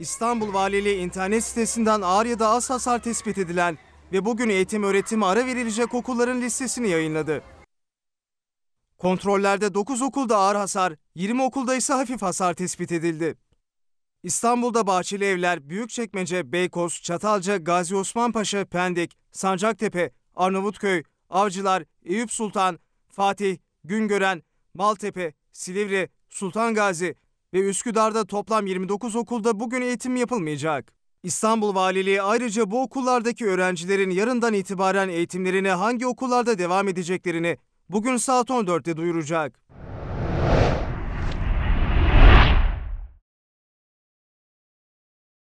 İstanbul Valiliği internet sitesinden ağır ya da az hasar tespit edilen ve bugün eğitim öğretimi ara verilecek okulların listesini yayınladı. Kontrollerde 9 okulda ağır hasar, 20 okulda ise hafif hasar tespit edildi. İstanbul'da Bahçeli Evler, Büyükçekmece, Beykoz, Çatalca, Gazi Osman Paşa, Pendik, Sancaktepe, Arnavutköy, Avcılar, Eyüp Sultan, Fatih, Güngören, Maltepe, Silivri, Sultan Gazi, ve Üsküdar'da toplam 29 okulda bugün eğitim yapılmayacak. İstanbul Valiliği ayrıca bu okullardaki öğrencilerin yarından itibaren eğitimlerine hangi okullarda devam edeceklerini bugün saat 14'te duyuracak.